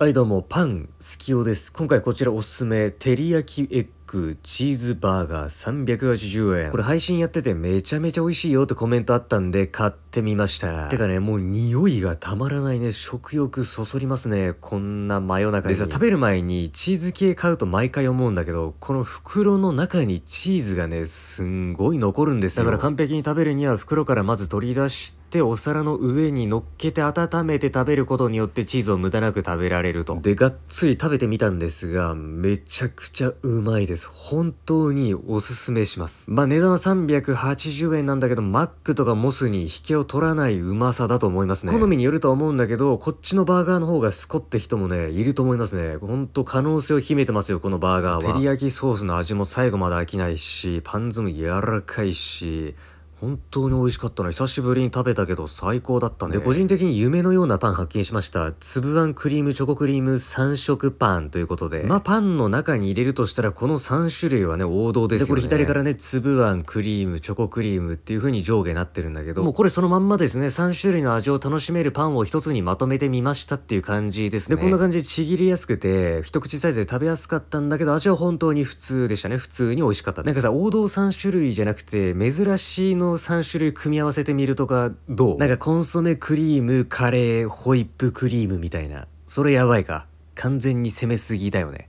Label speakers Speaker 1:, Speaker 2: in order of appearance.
Speaker 1: はいどうも、パン、スキオです。今回こちらおすすめ、照り焼きエックチーズバーガー380円。これ配信やっててめちゃめちゃ美味しいよってコメントあったんで買ってみました。てかね、もう匂いがたまらないね。食欲そそりますね。こんな真夜中に。でさ、食べる前にチーズ系買うと毎回思うんだけど、この袋の中にチーズがね、すんごい残るんですよ。だから完璧に食べるには袋からまず取り出して、お皿の上に乗っけて温めて食べることによってチーズを無駄なく食べられると。で、がっつり食べてみたんですが、めちゃくちゃうまいです。です本当におすすめしますまあ値段は380円なんだけどマックとかモスに引けを取らないうまさだと思いますね好みによるとは思うんだけどこっちのバーガーの方がスコって人もねいると思いますねほんと可能性を秘めてますよこのバーガーは照り焼きソースの味も最後まで飽きないしパンズも柔らかいし本当に美味しかったな。久しぶりに食べたけど最高だったね。で、個人的に夢のようなパン発見しました。粒あんクリームチョコクリーム3色パンということで。まあ、パンの中に入れるとしたらこの3種類はね、王道ですよね。で、これ左からね、粒あん、クリーム、チョコクリームっていう風に上下なってるんだけど、もうこれそのまんまですね、3種類の味を楽しめるパンを一つにまとめてみましたっていう感じですね。で、こんな感じでちぎりやすくて、一口サイズで食べやすかったんだけど、味は本当に普通でしたね。普通に美味しかったです。なんかさ、王道3種類じゃなくて、珍しいのを3種類組み合わせてみるとかどうなんかコンソメクリームカレーホイップクリームみたいなそれやばいか完全に攻めすぎだよね